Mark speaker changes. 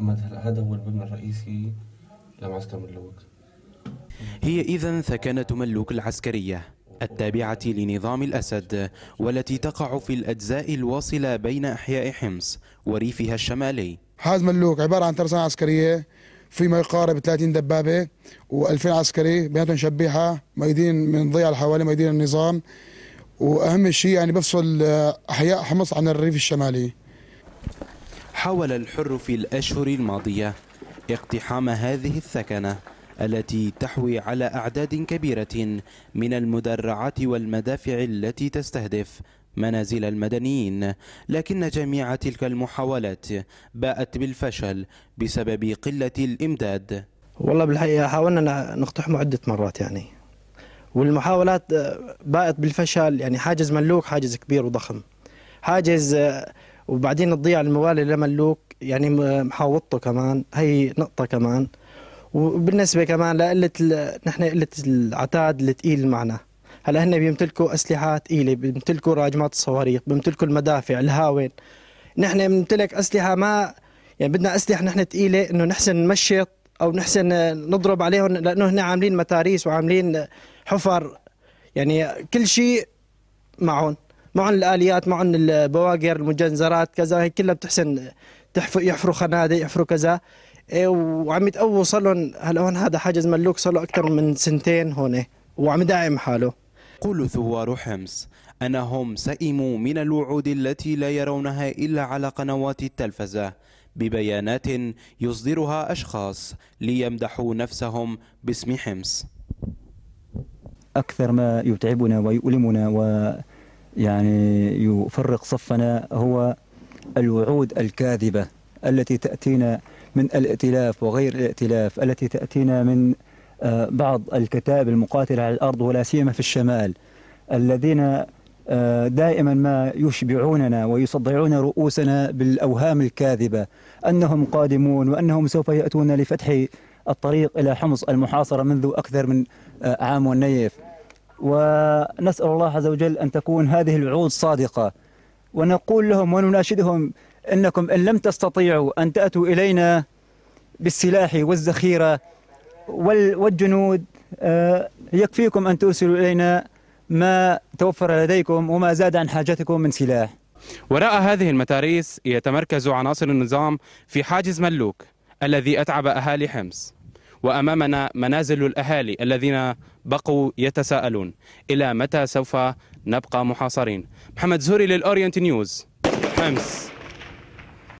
Speaker 1: محمد هذا هو المبنى الرئيسي لمعسكر ملوك
Speaker 2: هي إذا ثكنة ملوك العسكرية التابعة لنظام الأسد والتي تقع في الأجزاء الواصلة بين أحياء حمص وريفها الشمالي حاز ملوك عبارة عن ترسانة عسكرية في ما يقارب 30 دبابة و2000 عسكري بيناتهم شبيحة ميدين من ضيع حوالي ميدين النظام وأهم شيء يعني بفصل آه، أحياء حمص عن الريف الشمالي حاول الحر في الأشهر الماضية اقتحام هذه الثكنة التي تحوي على أعداد كبيرة من المدرعات والمدافع التي تستهدف منازل المدنيين لكن جميع تلك المحاولات باءت بالفشل بسبب قلة الإمداد
Speaker 3: والله بالحقيقة حاولنا نقتحمه عدة مرات يعني والمحاولات باءت بالفشل يعني حاجز ملوك حاجز كبير وضخم حاجز وبعدين تضيع الموالي لملوك يعني محاوطته كمان هي نقطه كمان وبالنسبه كمان لقله نحن قله العتاد الثقيل معنا هلا هن بيمتلكوا اسلحه ثقيله بيمتلكوا راجمات الصواريخ بيمتلكوا المدافع الهاون نحن بنمتلك اسلحه ما يعني بدنا اسلحه نحن ثقيله انه نحسن نمشط او نحسن نضرب عليهم لانه هن عاملين متاريس وعاملين حفر يعني كل شيء معهم معن الاليات معن البواقر المجنزرات كذا هي كلها بتحسن يحفروا خنادق يحفروا كذا إيه، وعم يتقووا صار لهم هلا هون هذا حاجز ملوك صار له اكثر من سنتين هون إيه. وعم يدعم حاله
Speaker 2: قول ثوار حمص أنهم سئموا من الوعود التي لا يرونها إلا على قنوات التلفزة ببيانات يصدرها أشخاص ليمدحوا نفسهم باسم حمص
Speaker 1: أكثر ما يتعبنا ويؤلمنا و يعني يفرق صفنا هو الوعود الكاذبة التي تأتينا من الائتلاف وغير الائتلاف التي تأتينا من آه، بعض الكتائب المقاتلة على الأرض ولا سيما في الشمال الذين آه، دائما ما يشبعوننا ويصدعون رؤوسنا بالأوهام الكاذبة أنهم قادمون وأنهم سوف يأتون لفتح الطريق إلى حمص المحاصرة منذ أكثر من آه، عام ونيف ونسأل الله عز وجل أن تكون هذه الوعود صادقة ونقول لهم ونناشدهم أنكم إن لم تستطيعوا أن تأتوا إلينا بالسلاح والذخيرة والجنود آه، يكفيكم أن ترسلوا إلينا ما توفر لديكم وما زاد عن حاجتكم من سلاح
Speaker 2: وراء هذه المتاريس يتمركز عناصر النظام في حاجز ملوك الذي أتعب أهالي حمص وأمامنا منازل الأهالي الذين بقوا يتساءلون إلى متى سوف نبقى محاصرين محمد زهري للأورينت نيوز حمص